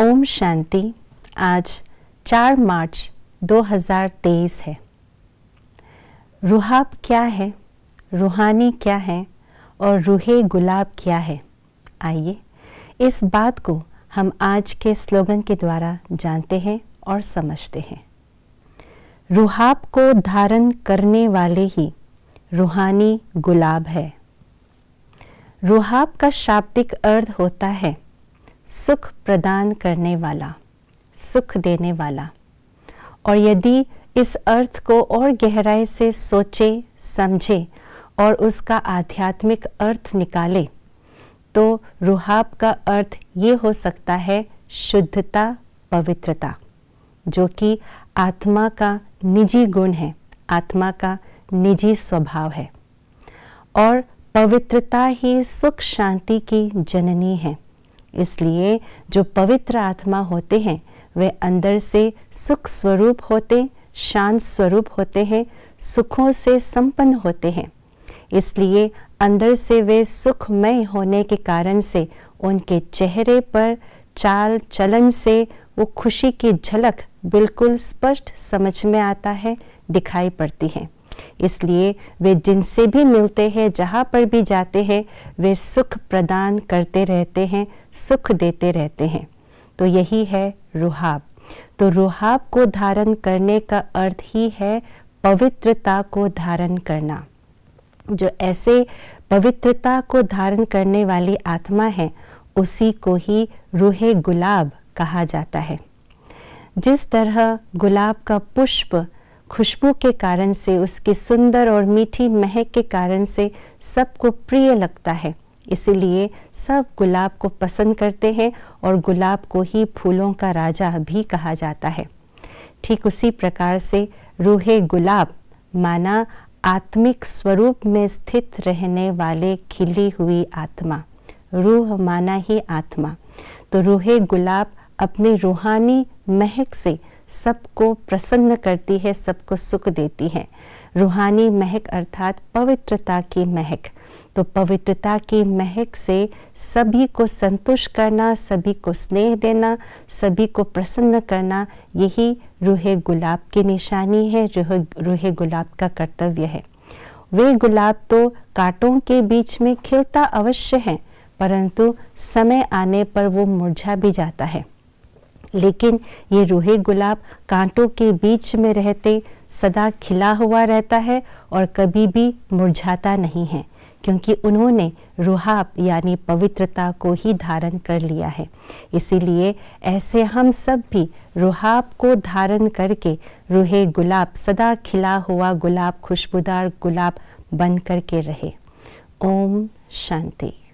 ओम शांति आज 4 मार्च 2023 है रुहाब क्या है रूहानी क्या है और रूहे गुलाब क्या है आइए इस बात को हम आज के स्लोगन के द्वारा जानते हैं और समझते हैं रुहाब को धारण करने वाले ही रूहानी गुलाब है रुहाब का शाब्दिक अर्थ होता है सुख प्रदान करने वाला सुख देने वाला और यदि इस अर्थ को और गहराई से सोचे समझे और उसका आध्यात्मिक अर्थ निकाले तो रुहाब का अर्थ ये हो सकता है शुद्धता पवित्रता जो कि आत्मा का निजी गुण है आत्मा का निजी स्वभाव है और पवित्रता ही सुख शांति की जननी है इसलिए जो पवित्र आत्मा होते हैं वे अंदर से सुख स्वरूप होते शांत स्वरूप होते हैं सुखों से संपन्न होते हैं इसलिए अंदर से वे सुखमय होने के कारण से उनके चेहरे पर चाल चलन से वो खुशी की झलक बिल्कुल स्पष्ट समझ में आता है दिखाई पड़ती है इसलिए वे जिनसे भी मिलते हैं जहाँ पर भी जाते हैं वे सुख प्रदान करते रहते हैं सुख देते रहते हैं तो यही है रुहाब तो रुहाब को धारण करने का अर्थ ही है पवित्रता को धारण करना जो ऐसे पवित्रता को धारण करने वाली आत्मा है उसी को ही रूहे गुलाब कहा जाता है जिस तरह गुलाब का पुष्प खुशबू के कारण से उसकी सुंदर और मीठी महक के कारण से सबको प्रिय लगता है इसीलिए सब गुलाब को पसंद करते हैं और गुलाब को ही फूलों का राजा भी कहा जाता है ठीक उसी प्रकार से रूहे गुलाब माना आत्मिक स्वरूप में स्थित रहने वाले खिली हुई आत्मा रूह माना ही आत्मा तो रूहे गुलाब अपने रूहानी महक से सबको प्रसन्न करती है सबको सुख देती है रूहानी महक अर्थात पवित्रता की महक तो पवित्रता की महक से सभी को संतुष्ट करना सभी को स्नेह देना सभी को प्रसन्न करना यही रूहे गुलाब की निशानी है रूह रूहे गुलाब का कर्तव्य है वे गुलाब तो कांटों के बीच में खिलता अवश्य है परंतु समय आने पर वो मुरझा भी जाता है लेकिन ये रूहे गुलाब कांटों के बीच में रहते सदा खिला हुआ रहता है और कभी भी मुरझाता नहीं है क्योंकि उन्होंने रूहाब यानी पवित्रता को ही धारण कर लिया है इसीलिए ऐसे हम सब भी रूहाब को धारण करके रूहे गुलाब सदा खिला हुआ गुलाब खुशबूदार गुलाब बन करके रहे ओम शांति